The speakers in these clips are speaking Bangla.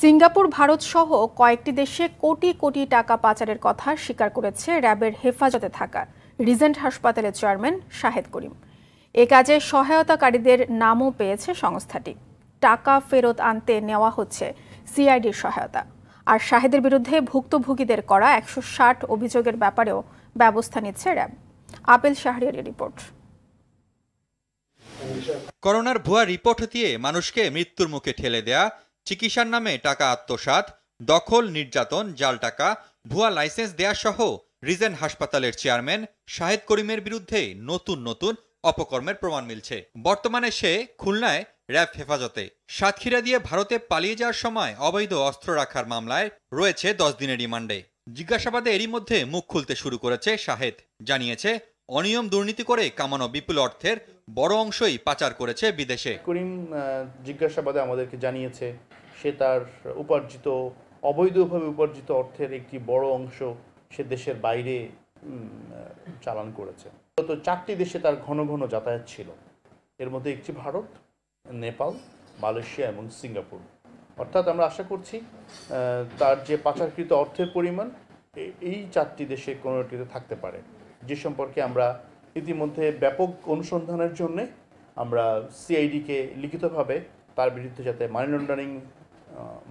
সিঙ্গাপুর ভারত সহ কয়েকটি দেশে কোটি কোটি টাকা পাচারের কথা স্বীকার করেছে র্যাবের হেফাজতে থাকা রিজেন্ট হাসপাতালের চেয়ারম্যান শাহেদ করিম এ কাজে সহায়তাকারীদের নামও পেয়েছে সংস্থাটি টাকা ফেরত আনতে নেওয়া হচ্ছে সিআইডির সহায়তা আর শাহেদের বিরুদ্ধে ভুক্তভোগীদের করা একশো ষাট অভিযোগের ব্যাপারেও ব্যবস্থা নিচ্ছে র্যাব আপেল শাহরিয়ারের রিপোর্ট করোনার ভুয়া রিপোর্ট দিয়ে মানুষকে মৃত্যুর মুখে ঠেলে দেয়া চিকিৎসার নামে টাকা আত্মসাত দখল নির্যাতন জাল টাকা ভুয়া লাইসেন্স দেয়া সহ রিজেন হাসপাতালের চেয়ারম্যান শাহেদ করিমের বিরুদ্ধে নতুন নতুন অপকর্মের প্রমাণ মিলছে বর্তমানে সে খুলনায় র্যাব হেফাজতে সাতক্ষীরা দিয়ে ভারতে পালিয়ে যাওয়ার সময় অবৈধ অস্ত্র রাখার মামলায় রয়েছে দশ দিনের রিমান্ডে জিজ্ঞাসাবাদে এরই মধ্যে মুখ খুলতে শুরু করেছে শাহেদ জানিয়েছে অনিয়ম দুর্নীতি করে কামানো বিপুল অর্থের বড় অংশই পাচার করেছে বিদেশে করিম জিজ্ঞাসাবাদে আমাদেরকে জানিয়েছে সে তার উপার্জিত অবৈধভাবে উপার্জিত অর্থের একটি বড় অংশ সে দেশের বাইরে চালান করেছে গত চারটি দেশে তার ঘন ঘন যাতায়াত ছিল এর মধ্যে একটি ভারত নেপাল মালয়েশিয়া এবং সিঙ্গাপুর অর্থাৎ আমরা আশা করছি তার যে পাচারকৃত অর্থের পরিমাণ এই চারটি দেশে কোনোটিতে থাকতে পারে যে সম্পর্কে আমরা ইতিমধ্যে ব্যাপক অনুসন্ধানের জন্যে আমরা সিআইডিকে লিখিতভাবে তার বিরুদ্ধে যাতে মানি লন্ডারিং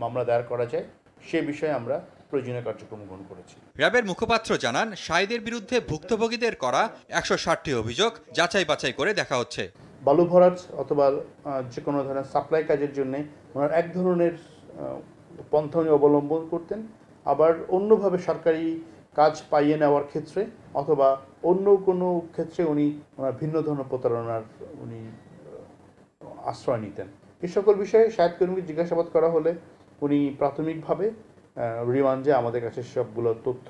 মামলা দায়ের করা যায় সে বিষয়ে আমরা প্রয়োজনীয় কার্যক্রম গ্রহণ করেছি র্যাবের মুখপাত্র জানান সাইদের বিরুদ্ধে ভুক্তভোগীদের করা একশো ষাটটি অভিযোগ যাচাই বাছাই করে দেখা হচ্ছে বালু ভরাট অথবা যে কোনো ধরনের সাপ্লাই কাজের জন্যে ওনার এক ধরনের পন্থা অবলম্বন করতেন আবার অন্যভাবে সরকারি কাজ পাইয়ে নেওয়ার ক্ষেত্রে অথবা অন্য কোনো ক্ষেত্রে উনি ভিন্ন ধরনের প্রতারণার উনি আশ্রয় নিতেন এ সকল বিষয়ে করিমকে জিজ্ঞাসাবাদ করা হলে উনি প্রাথমিকভাবে রিমান্ডে আমাদের কাছে সবগুলো তথ্য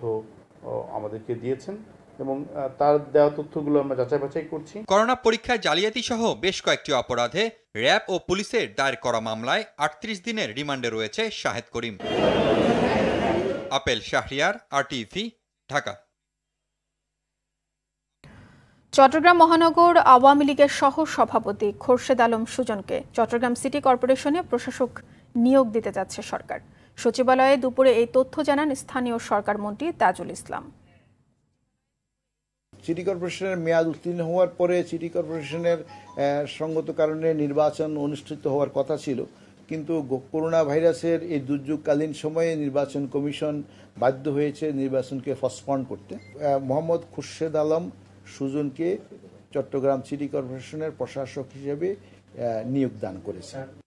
আমাদেরকে দিয়েছেন এবং তার দেওয়া তথ্যগুলো আমরা যাচাই বাছাই করছি করোনা পরীক্ষায় জালিয়াতি সহ বেশ কয়েকটি অপরাধে র্যাব ও পুলিশের দায়ের করা মামলায় আটত্রিশ দিনের রিমান্ডে রয়েছে শাহেদ করিম আপেল শাহরিয়ার আরটিভি ঢাকা চট্টগ্রাম মহানগর আওয়ামী লীগের সহ সভাপতি খোরশেদ আলম সুজনকে চট্টগ্রাম সিটি কর্পোরেশনে প্রশাসক নিয়োগ দিতে যাচ্ছে সরকার সচিবালয়ে দুপুরে এই তথ্য জানান স্থানীয় সরকার মন্ত্রী তাজুল ইসলাম সিটি কর্পোরেশনের মেয়াদ উত্তীর্ণ হওয়ার পরে সিটি কর্পোরেশনের সঙ্গত কারণে নির্বাচন অনুষ্ঠিত হওয়ার কথা ছিল কিন্তু করোনা ভাইরাসের এই দুর্যোগকালীন সময়ে নির্বাচন কমিশন বাধ্য হয়েছে নির্বাচনকে ফসপন করতে মোহাম্মদ খুরশেদ আলম সুজনকে চট্টগ্রাম সিটি কর্পোরেশনের প্রশাসক হিসেবে নিয়োগ দান করেছে